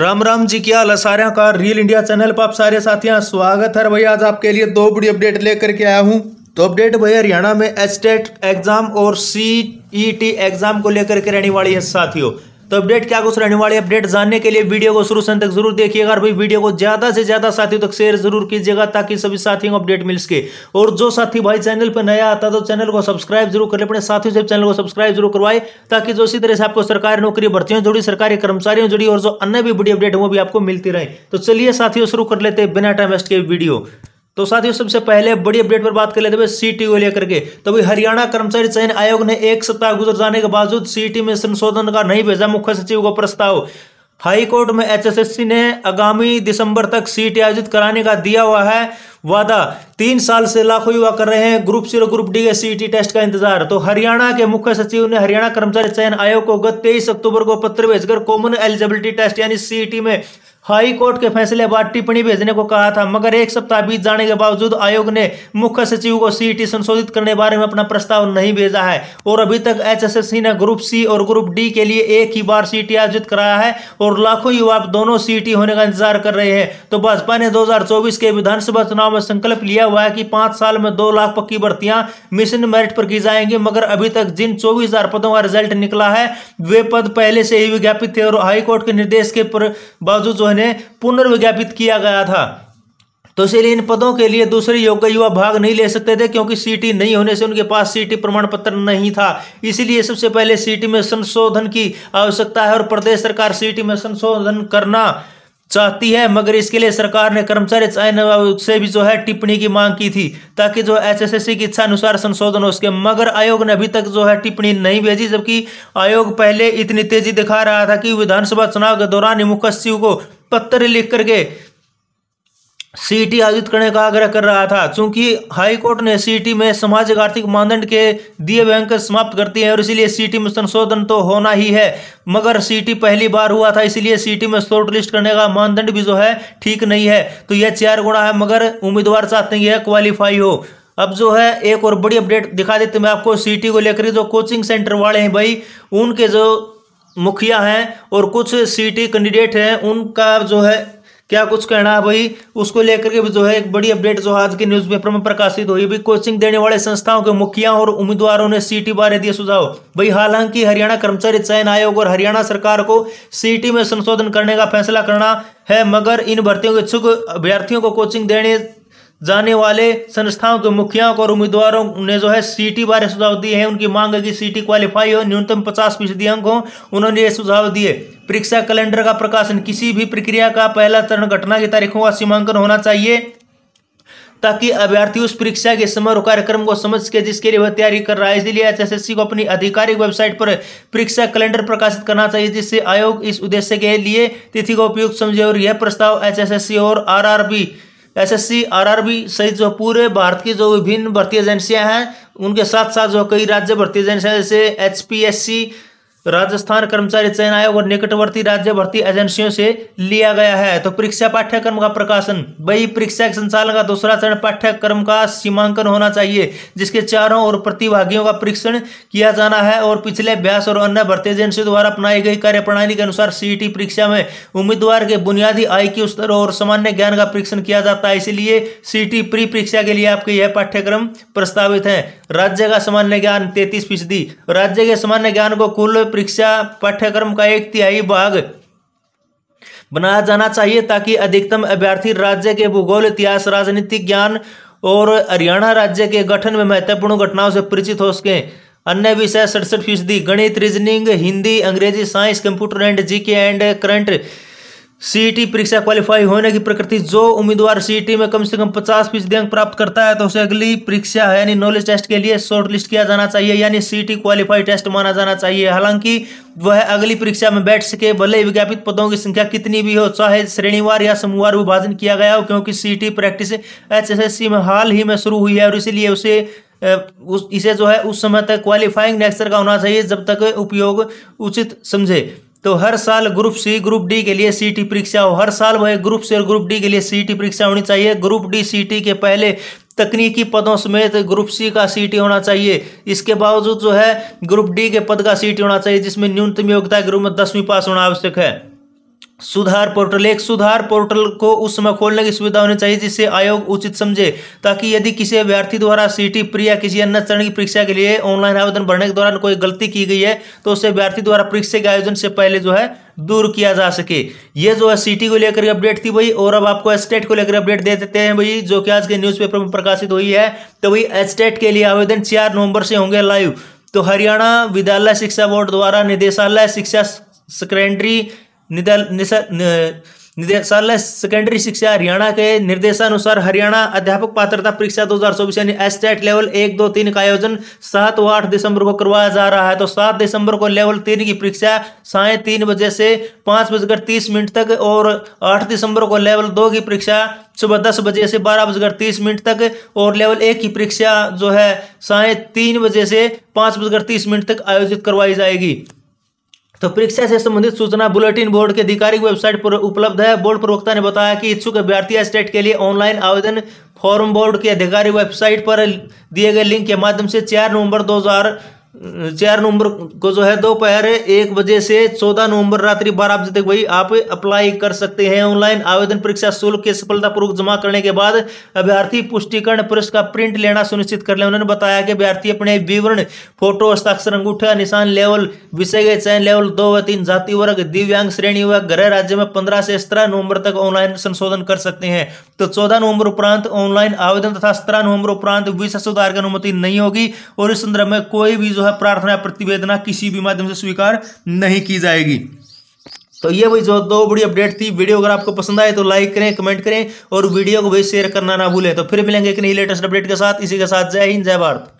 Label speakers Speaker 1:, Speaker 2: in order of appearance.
Speaker 1: राम राम जी क्या हाल सारे का रियल इंडिया चैनल पर आप सारे साथियों स्वागत है भैया आज आपके लिए दो बड़ी अपडेट लेकर के आया हूँ तो अपडेट भैया हरियाणा में state exam e e e और सी ई टी एग्जाम को लेकर के रहने वाली है साथियों तो अपडेट क्या कुछ रहने वाली अपडेट जानने के लिए वीडियो को शुरू से तक जरूर देखिएगा और भाई वीडियो को ज्यादा से ज्यादा साथियों तक शेयर जरूर कीजिएगा ताकि सभी साथियों को अपडेट मिल सके और जो साथी भाई चैनल पर नया आता तो चैनल को सब्सक्राइब जरूर कर ले अपने साथियों से चैनल को सब्सक्राइब जरूर करवाए ताकि जो इसी तरह से आपको सरकारी नौकरी भर्ती जुड़ी सरकारी कर्मचारियों जुड़ी और जो अन्य भी बड़ी अपडेट वो भी आपको मिलती रहे तो चलिए साथियों शुरू कर लेते बिना टाइम वेस्ट के वीडियो तो साथियों सबसे पहले बड़ी अपडेट पर बात कर लेते हैं सीटी को लेकर के तो भाई हरियाणा कर्मचारी चयन आयोग ने एक सप्ताह गुजर जाने के बावजूद सीटी में संशोधन का नहीं भेजा मुख्य सचिव को प्रस्ताव हाई कोर्ट में एचएसएससी ने आगामी दिसंबर तक सीट आयोजित कराने का दिया हुआ है वादा तीन साल से लाखों युवा कर रहे हैं ग्रुप सी और ग्रुप डी के सीटी टेस्ट का इंतजार तो हरियाणा के मुख्य सचिव ने हरियाणा कर्मचारी चयन आयोग को गत तेईस अक्टूबर को पत्र भेजकर कॉमन एलिजिबिलिटी टेस्ट यानी सीटी में हाई कोर्ट के फैसले बाद टिप्पणी भेजने को कहा था मगर एक सप्ताह बीत जाने के बावजूद आयोग ने मुख्य सचिव को सीईटी संशोधित करने बारे में अपना प्रस्ताव नहीं भेजा है और अभी तक एचएसएससी ने ग्रुप सी और ग्रुप डी के लिए एक ही बार सीईटी आयोजित कराया है और लाखों युवा दोनों सीईटी होने का इंतजार कर रहे हैं तो भाजपा ने दो के विधानसभा चुनाव में संकल्प लिया हुआ है कि पांच साल में दो लाख पक्की भर्तियां मिशन मेरिट पर की जाएंगी मगर अभी तक जिन चौबीस पदों का रिजल्ट निकला है वे पद पहले से ही विज्ञापित थे और हाईकोर्ट के निर्देश के बावजूद जो है इन्हें पुनर्विज्ञापित किया गया था तो इसीलिए इन पदों के लिए दूसरे योग्य युवा भाग नहीं ले सकते थे क्योंकि सीटी नहीं होने से उनके पास सीटी प्रमाण पत्र नहीं था इसीलिए सबसे पहले सीटी में संशोधन की आवश्यकता है और प्रदेश सरकार सीटी में संशोधन करना चाहती है मगर इसके लिए सरकार ने कर्मचारी चयन आयोग से भी जो है टिप्पणी की मांग की थी ताकि जो एस एस सी की इच्छा अनुसार संशोधन हो सके मगर आयोग ने अभी तक जो है टिप्पणी नहीं भेजी जबकि आयोग पहले इतनी तेजी दिखा रहा था कि विधानसभा चुनाव के दौरान ही मुख्य सचिव को पत्र लिख करके सीटी आयोजित करने का आग्रह कर रहा था चूंकि हाईकोर्ट ने सीटी में सामाजिक आर्थिक मानदंड के दिए बैंक समाप्त कर दिए हैं और इसीलिए सीटी में संशोधन तो होना ही है मगर सीटी पहली बार हुआ था इसलिए सीटी में शॉर्ट लिस्ट करने का मानदंड भी जो है ठीक नहीं है तो यह चार गुणा है मगर उम्मीदवार चाहते हैं यह क्वालिफाई हो अब जो है एक और बड़ी अपडेट दिखा देते मैं आपको सीटी को लेकर जो कोचिंग सेंटर वाले हैं भाई उनके जो मुखिया हैं और कुछ सीटी कैंडिडेट हैं उनका जो है क्या कुछ कहना है भाई उसको लेकर के भी जो है एक बड़ी अपडेट जो आज के न्यूज़पेपर में प्रकाशित हुई भी कोचिंग देने वाले संस्थाओं के मुखिया और उम्मीदवारों ने सीटी बारे दिए सुझाव भाई हालांकि हरियाणा कर्मचारी चयन आयोग और हरियाणा सरकार को सीटी में संशोधन करने का फैसला करना है मगर इन भर्तियों के इच्छुक अभ्यर्थियों को कोचिंग देने जाने वाले संस्थाओं के मुखियाओं और उम्मीदवारों ने जो है सीटी बारे सुझाव दिए हैं उनकी मांग है कि सीटी क्वालिफाई हो न्यूनतम पचास फीसदी अंक हो उन्होंने ये सुझाव दिए परीक्षा कैलेंडर का प्रकाशन किसी भी प्रक्रिया का पहला चरण घटना की तारीखों का सीमांकन होना चाहिए ताकि अभ्यर्थी उस परीक्षा के समग्र कार्यक्रम को समझ के जिसके लिए वह तैयारी कर रहा है इसलिए एच को अपनी आधिकारिक वेबसाइट पर परीक्षा कैलेंडर प्रकाशित करना चाहिए जिससे आयोग इस उद्देश्य के लिए तिथि का उपयुक्त समझे और यह प्रस्ताव एच और आरआरबी एसएससी आरआरबी सहित जो पूरे भारत की जो विभिन्न भर्ती एजेंसियां हैं उनके साथ साथ जो कई राज्य भर्ती एजेंसियाँ जैसे एच राजस्थान कर्मचारी चयन आयोग और निकटवर्ती राज्य भर्ती एजेंसियों से लिया गया है तो परीक्षा पाठ्यक्रम का प्रकाशन वही परीक्षा के संचालन का दूसरा चरण पाठ्यक्रम का सीमांकन होना चाहिए जिसके चारों और प्रतिभागियों का परीक्षण किया जाना है और पिछले अभ्यास और अन्य भर्ती एजेंसियों द्वारा अपनाई गई कार्यप्रणाली के अनुसार सीईटी परीक्षा में उम्मीदवार के बुनियादी आय की स्तर और सामान्य ज्ञान का परीक्षण किया जाता है इसलिए सीईटी प्री परीक्षा के लिए आपके यह पाठ्यक्रम प्रस्तावित है राज्य का सामान्य ज्ञान तैतीस फीसदी राज्य के सामान्य ज्ञान को कुल परीक्षा पाठ्यक्रम का एक तिहाई भाग बनाया जाना चाहिए ताकि अधिकतम अभ्यर्थी राज्य के भूगोल इतिहास राजनीतिक ज्ञान और हरियाणा राज्य के गठन में महत्वपूर्ण घटनाओं से परिचित हो सके अन्य विषय सड़सठ फीसदी गणित रीजनिंग हिंदी अंग्रेजी science computer and GK and current CET परीक्षा क्वालिफाई होने की प्रकृति जो उम्मीदवार सीईटी में कम से कम 50 फीसदी अंक प्राप्त करता है तो उसे अगली परीक्षा है यानी नॉलेज टेस्ट के लिए शॉर्ट लिस्ट किया जाना चाहिए यानी सीईटी क्वालिफाई टेस्ट माना जाना चाहिए हालांकि वह अगली परीक्षा में बैठ सके भले ही विज्ञापित पदों की संख्या कितनी भी हो चाहे श्रेणीवार या समूहवार विभाजन किया गया हो क्योंकि सीईटी प्रैक्टिस एच में हाल ही में शुरू हुई है और इसीलिए उसे उस इसे जो है उस समय तक क्वालिफाइंग नेक्स्टर का होना चाहिए जब तक उपयोग उचित समझे तो हर साल ग्रुप सी ग्रुप डी के लिए सीटी परीक्षा हो हर साल वह ग्रुप सी और ग्रुप डी के लिए सीटी परीक्षा होनी चाहिए ग्रुप डी सीटी के पहले तकनीकी पदों समेत ग्रुप सी का सीटी होना चाहिए इसके बावजूद जो है ग्रुप डी के पद का सीटी होना चाहिए जिसमें न्यूनतम योग्यता ग्रुप में दसवीं पास होना आवश्यक है सुधार पोर्टल एक सुधार पोर्टल को उस समय खोलने की सुविधा होनी चाहिए जिससे आयोग उचित समझे ताकि यदि किसी अभ्यर्थी द्वारा सीटी प्री या किसी अन्य चरण की परीक्षा के लिए ऑनलाइन आवेदन भरने के दौरान कोई गलती की गई है तो उसे अभ्यर्थी द्वारा परीक्षा के आयोजन से पहले जो है दूर किया जा सके ये जो है सिटी को लेकर अपडेट थी भाई और अब आपको एस्टेट e को लेकर अपडेट दे देते हैं भाई जो कि आज के न्यूज़पेपर में प्रकाशित हुई है तो भाई एस्टेट e के लिए आवेदन चार नवंबर से होंगे लाइव तो हरियाणा विद्यालय शिक्षा बोर्ड द्वारा निदेशालय शिक्षा सेकेंडरी निदेशालय सेकेंडरी शिक्षा हरियाणा के निर्देशानुसार हरियाणा अध्यापक पात्रता परीक्षा 2024 यानी एस्टेट लेवल एक दो तीन का आयोजन सात व आठ दिसंबर को करवाया जा रहा है तो सात दिसंबर को लेवल तीन की परीक्षा साय तीन बजे से पाँच बजकर तीस मिनट तक और आठ दिसंबर को लेवल दो की परीक्षा सुबह दस बजे से बारह बजकर तीस मिनट तक और लेवल एक की परीक्षा जो है साय तीन बजे से पाँच बजकर तीस मिनट तक आयोजित करवाई जाएगी तो परीक्षा से संबंधित सूचना बुलेटिन बोर्ड के आधिकारिक वेबसाइट पर उपलब्ध है बोर्ड प्रवक्ता ने बताया कि इच्छुक अभ्यर्थी स्टेट के लिए ऑनलाइन आवेदन फॉर्म बोर्ड के आधिकारिक वेबसाइट पर दिए गए लिंक के माध्यम से चार नवंबर 2000 चार नवंबर को जो है दोपहर एक बजे से चौदह नवंबर रात्रि बारह बजे तक भाई आप अप्लाई कर सकते हैं ऑनलाइन आवेदन परीक्षा शुल्क के सफलतापूर्वक जमा करने के बाद अभ्यर्थी पुष्टिकरण प्रश्न का प्रिंट लेना सुनिश्चित कर ले उन्होंने बताया कि अभ्यर्थी अपने विवरण फोटो हस्ताक्षर अंगूठा निशान लेवल विषय के चयन लेवल दो व तीन जाति वर्ग दिव्यांग श्रेणी व गृह राज्य में पंद्रह से सत्रह नवंबर तक ऑनलाइन संशोधन कर सकते हैं तो चौदह नवंबर उपरांत ऑनलाइन आवेदन तथा सत्रह नवंबर उपरांत विषय सुधार की अनुमति नहीं होगी और इस संदर्भ में कोई भी जो है प्रार्थना प्रतिवेदना किसी भी माध्यम से स्वीकार नहीं की जाएगी तो ये भाई जो दो बड़ी अपडेट थी वीडियो अगर आपको पसंद आए तो लाइक करें कमेंट करें और वीडियो को भाई शेयर करना ना भूलें तो फिर मिलेंगे एक नई लेटेस्ट अपडेट के साथ इसी के साथ जय हिंद जय भारत